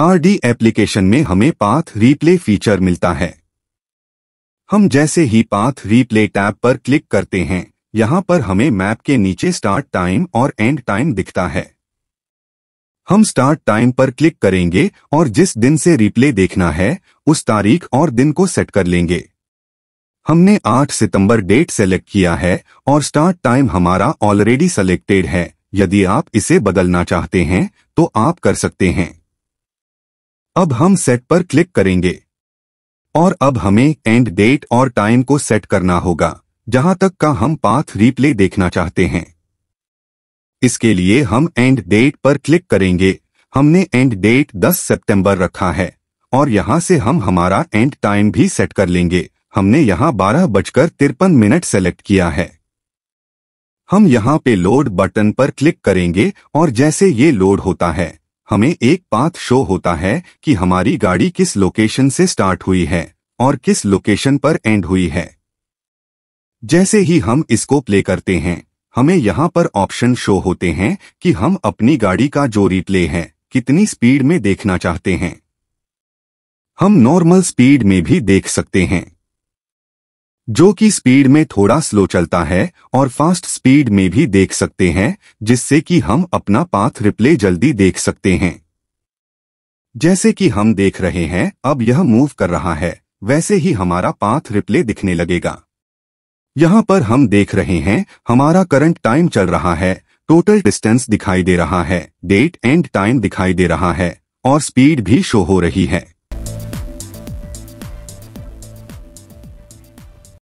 RD application में हमें path replay feature मिलता है हम जैसे ही पाथ रीप्ले टैब पर क्लिक करते हैं यहाँ पर हमें मैप के नीचे स्टार्ट टाइम और एंड टाइम दिखता है हम स्टार्ट टाइम पर क्लिक करेंगे और जिस दिन से रिप्ले देखना है उस तारीख और दिन को सेट कर लेंगे हमने 8 सितंबर डेट सेलेक्ट किया है और स्टार्ट टाइम हमारा ऑलरेडी सेलेक्टेड है यदि आप इसे बदलना चाहते हैं तो आप कर सकते हैं अब हम सेट पर क्लिक करेंगे और अब हमें एंड डेट और टाइम को सेट करना होगा जहां तक का हम पाथ रिप्ले देखना चाहते हैं इसके लिए हम एंड डेट पर क्लिक करेंगे हमने एंड डेट 10 सितंबर रखा है और यहां से हम हमारा एंड टाइम भी सेट कर लेंगे हमने यहां बारह बजकर तिरपन मिनट सेलेक्ट किया है हम यहां पे लोड बटन पर क्लिक करेंगे और जैसे ये लोड होता है हमें एक पाथ शो होता है कि हमारी गाड़ी किस लोकेशन से स्टार्ट हुई है और किस लोकेशन पर एंड हुई है जैसे ही हम इसको प्ले करते हैं हमें यहाँ पर ऑप्शन शो होते हैं कि हम अपनी गाड़ी का जो रिप्ले है कितनी स्पीड में देखना चाहते हैं हम नॉर्मल स्पीड में भी देख सकते हैं जो कि स्पीड में थोड़ा स्लो चलता है और फास्ट स्पीड में भी देख सकते हैं जिससे कि हम अपना पाथ रिप्ले जल्दी देख सकते हैं जैसे कि हम देख रहे हैं अब यह मूव कर रहा है वैसे ही हमारा पाथ रिप्ले दिखने लगेगा यहाँ पर हम देख रहे हैं हमारा करंट टाइम चल रहा है टोटल डिस्टेंस दिखाई दे रहा है डेट एंड टाइम दिखाई दे रहा है और स्पीड भी शो हो रही है